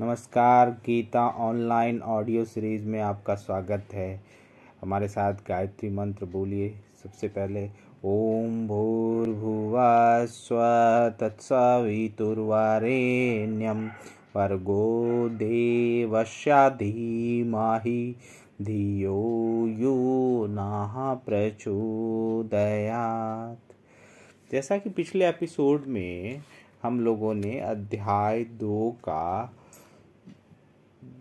नमस्कार Gita online audio series में आपका स्वागत है हमारे साथ गायत्री मंत्र बोलिए सबसे पहले ओम भूर्भुवा स्व तत्सवितुर्वरेण्यम वर्गो देवश्या धीमाहि धियो यो नाह प्रचोदयात जैसा कि पिछले एपिसोड में हम लोगों ने अध्याय दो का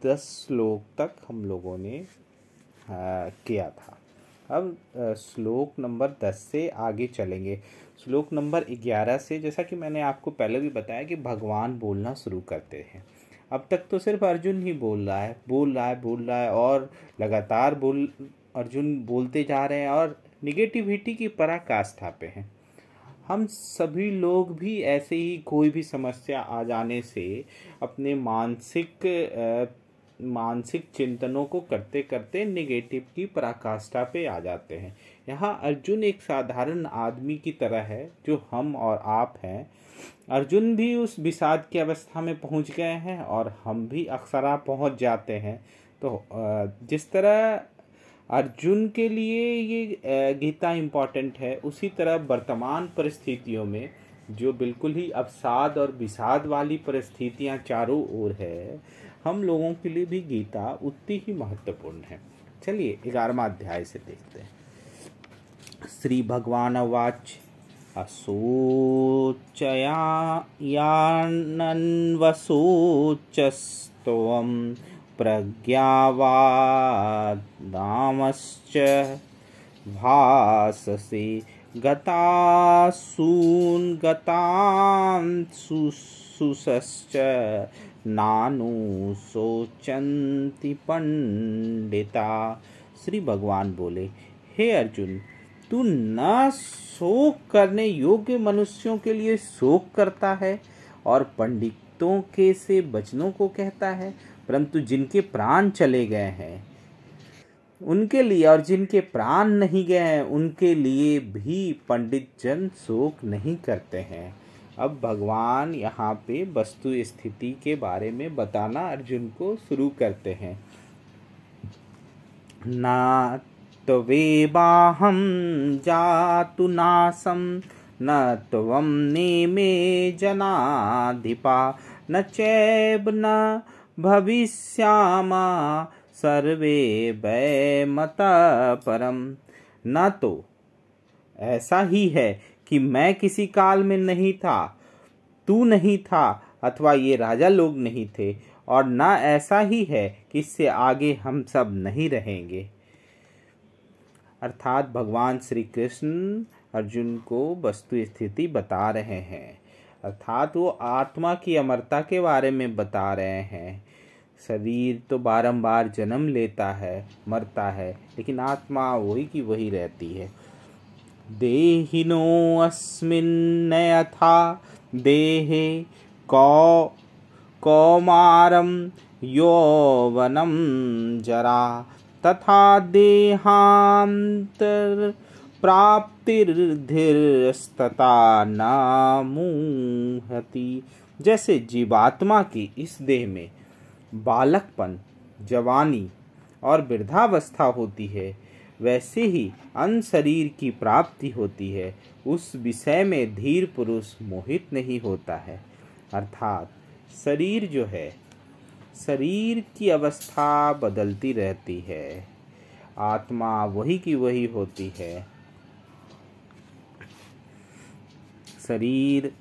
दस श्लोक तक हम लोगों ने आ, किया था अब श्लोक नंबर दस से आगे चलेंगे श्लोक नंबर ग्यारह से जैसा कि मैंने आपको पहले भी बताया कि भगवान बोलना शुरू करते हैं अब तक तो सिर्फ अर्जुन ही बोल रहा है बोल रहा है बोल रहा है और लगातार बोल अर्जुन बोलते जा रहे हैं और निगेटिविटी की पराकाष्ठा पे हैं हम सभी लोग भी ऐसे ही कोई भी समस्या आ जाने से अपने मानसिक मानसिक चिंतनों को करते करते निगेटिव की पराकाष्ठा पे आ जाते हैं यहाँ अर्जुन एक साधारण आदमी की तरह है जो हम और आप हैं अर्जुन भी उस विषाद की अवस्था में पहुँच गए हैं और हम भी अक्सरा पहुँच जाते हैं तो जिस तरह अर्जुन के लिए ये गीता इम्पॉर्टेंट है उसी तरह वर्तमान परिस्थितियों में जो बिल्कुल ही अवसाद और विषाद वाली परिस्थितियाँ चारों ओर है हम लोगों के लिए भी गीता उतनी ही महत्वपूर्ण है चलिए ग्यारहवा अध्याय से देखते हैं श्री भगवान वाच असोचयान्वसोचस्तवं प्रज्ञावादामश्च भाससे गतासून गतां सुसश्च नानु सोचंति पंडिता श्री भगवान बोले हे अर्जुन तू न शोक करने योग्य मनुष्यों के लिए शोक करता है और पंडितों के से बचनों को कहता है परंतु जिनके प्राण चले गए हैं उनके लिए और जिनके प्राण नहीं गए हैं उनके लिए भी पंडित जन शोक नहीं करते हैं अब भगवान यहाँ पे वस्तु स्थिति के बारे में बताना अर्जुन को शुरू करते हैं ना त्वेवाहं तो जातु नासम न तो ने मे जनाधिपा न चैब न भविष्यामा सर्वे वै मत परम न तो ऐसा ही है कि मैं किसी काल में नहीं था तू नहीं था अथवा ये राजा लोग नहीं थे और ना ऐसा ही है कि इससे आगे हम सब नहीं रहेंगे अर्थात भगवान श्री कृष्ण अर्जुन को वस्तु स्थिति बता रहे हैं अर्थात वो आत्मा की अमरता के बारे में बता रहे हैं शरीर तो बारंबार जन्म लेता है मरता है लेकिन आत्मा वही की वही रहती है देहिनोऽस्मिन्नयथा देहे कौ कौमारं यौवनं जरा तथा न नामूहति जैसे जीवात्मा की इस देह में बालकपन जवानी और वृद्धावस्था होती है वैसे ही अन्य शरीर की प्राप्ति होती है उस विषय में धीर पुरुष मोहित नहीं होता है अर्थात शरीर जो है शरीर की अवस्था बदलती रहती है आत्मा वही की वही होती है शरीर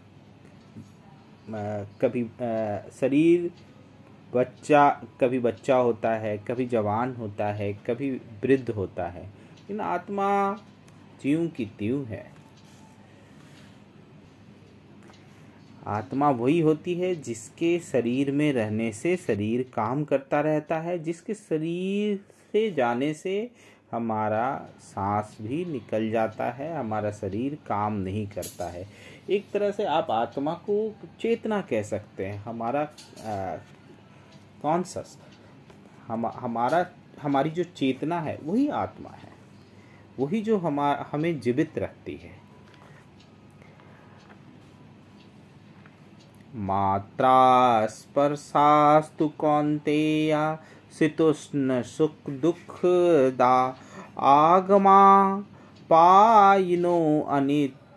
कभी आ, शरीर बच्चा कभी बच्चा होता है कभी जवान होता है कभी वृद्ध होता है लेकिन आत्मा ज्यों की त्यों है आत्मा वही होती है जिसके शरीर में रहने से शरीर काम करता रहता है जिसके शरीर से जाने से हमारा सांस भी निकल जाता है हमारा शरीर काम नहीं करता है एक तरह से आप आत्मा को चेतना कह सकते हैं हमारा कॉन्सस हम हमारा हमारी जो चेतना है वही आत्मा है वही जो हमारा हमें जीवित रखती है मात्रा स्पर्शास्तु कौंतेया शीतोष्ण सुख दुख दा आगमा पाइनो अनित्यास्तास्ती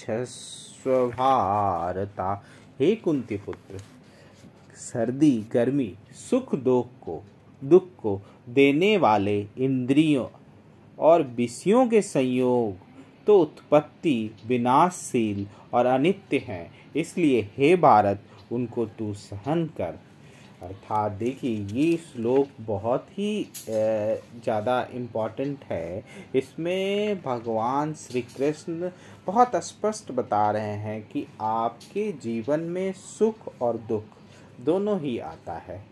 छस्व भारता हे कुंती पुत्र सर्दी गर्मी सुख दुख को दुख को देने वाले इंद्रियों और विषयों के संयोग तो उत्पत्ति विनाशशील और अनित्य हैं इसलिए हे भारत उनको तू सहन कर अर्थात देखिए ये श्लोक बहुत ही ज़्यादा इम्पॉर्टेंट है इसमें भगवान श्री कृष्ण बहुत स्पष्ट बता रहे हैं कि आपके जीवन में सुख और दुख दोनों ही आता है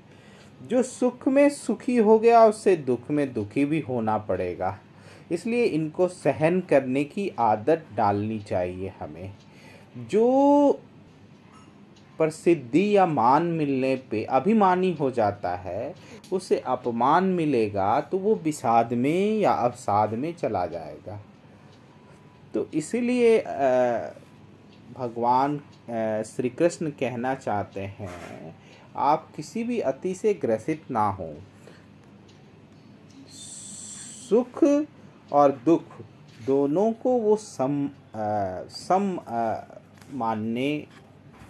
जो सुख में सुखी हो गया उससे दुख में दुखी भी होना पड़ेगा इसलिए इनको सहन करने की आदत डालनी चाहिए हमें जो पर सिद्धि या मान मिलने पे अभिमानी हो जाता है उसे अपमान मिलेगा तो वो विषाद में या अवसाद में चला जाएगा तो इसीलिए भगवान श्री कृष्ण कहना चाहते हैं आप किसी भी अति से ग्रसित ना हो सुख और दुख दोनों को वो सम आ, सम आ, मानने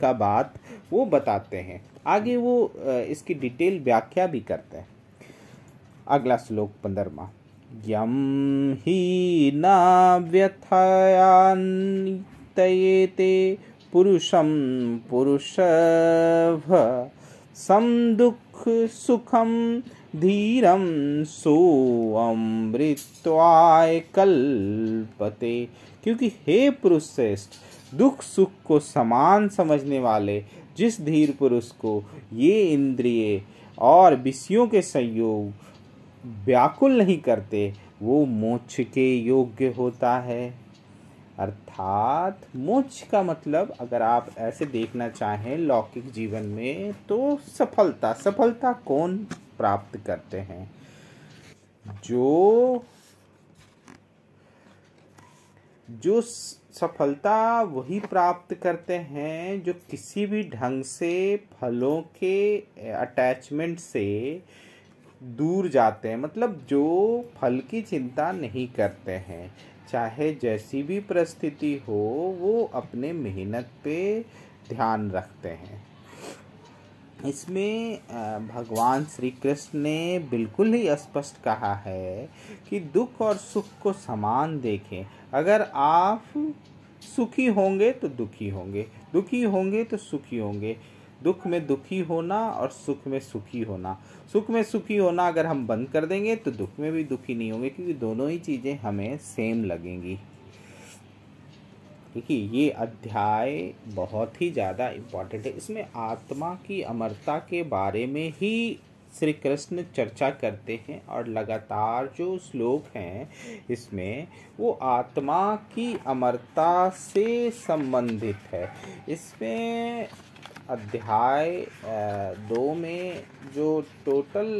का बात वो बताते हैं आगे वो इसकी डिटेल व्याख्या भी करते हैं अगला श्लोक पंद्रमा यम ही न पुरुषम पुरुष सम दुख सुखम धीरम सोअमृत्वाय कल्पते क्योंकि हे पुरुष श्रेष्ठ दुख सुख को समान समझने वाले जिस धीर पुरुष को ये इंद्रिय और विषयों के संयोग व्याकुल नहीं करते वो मोक्ष के योग्य होता है अर्थात मोक्ष का मतलब अगर आप ऐसे देखना चाहें लौकिक जीवन में तो सफलता सफलता कौन प्राप्त करते हैं जो जो सफलता वही प्राप्त करते हैं जो किसी भी ढंग से फलों के अटैचमेंट से दूर जाते हैं मतलब जो फल की चिंता नहीं करते हैं चाहे जैसी भी परिस्थिति हो वो अपने मेहनत पे ध्यान रखते हैं इसमें भगवान श्री कृष्ण ने बिल्कुल ही स्पष्ट कहा है कि दुख और सुख को समान देखें अगर आप सुखी होंगे तो दुखी होंगे दुखी होंगे तो सुखी होंगे दुख में दुखी होना और सुख में सुखी होना सुख में सुखी होना अगर हम बंद कर देंगे तो दुख में भी दुखी नहीं होंगे क्योंकि दोनों ही चीज़ें हमें सेम लगेंगी है ये अध्याय बहुत ही ज़्यादा इम्पॉर्टेंट है इसमें आत्मा की अमरता के बारे में ही श्री कृष्ण चर्चा करते हैं और लगातार जो श्लोक हैं इसमें वो आत्मा की अमरता से संबंधित है इसमें अध्याय दो में जो टोटल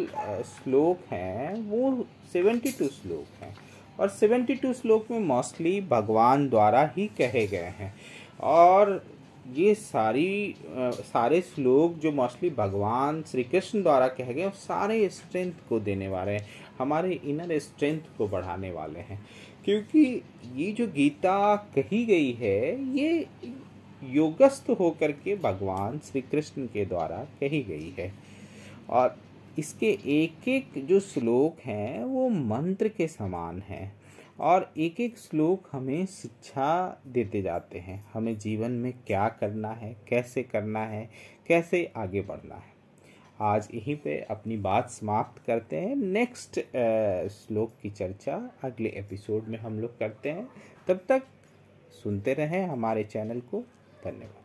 श्लोक हैं वो सेवेंटी टू श्लोक हैं और 72 श्लोक में मोस्टली भगवान द्वारा ही कहे गए हैं और ये सारी आ, सारे श्लोक जो मोस्टली भगवान श्री कृष्ण द्वारा कहे गए सारे स्ट्रेंथ को देने वाले हैं हमारे इनर स्ट्रेंथ को बढ़ाने वाले हैं क्योंकि ये जो गीता कही गई है ये योगस्थ होकर के भगवान श्री कृष्ण के द्वारा कही गई है और इसके एक एक जो श्लोक हैं वो मंत्र के समान हैं और एक एक श्लोक हमें शिक्षा देते जाते हैं हमें जीवन में क्या करना है कैसे करना है कैसे आगे बढ़ना है आज यहीं पे अपनी बात समाप्त करते हैं नेक्स्ट श्लोक की चर्चा अगले एपिसोड में हम लोग करते हैं तब तक सुनते रहें हमारे चैनल को धन्यवाद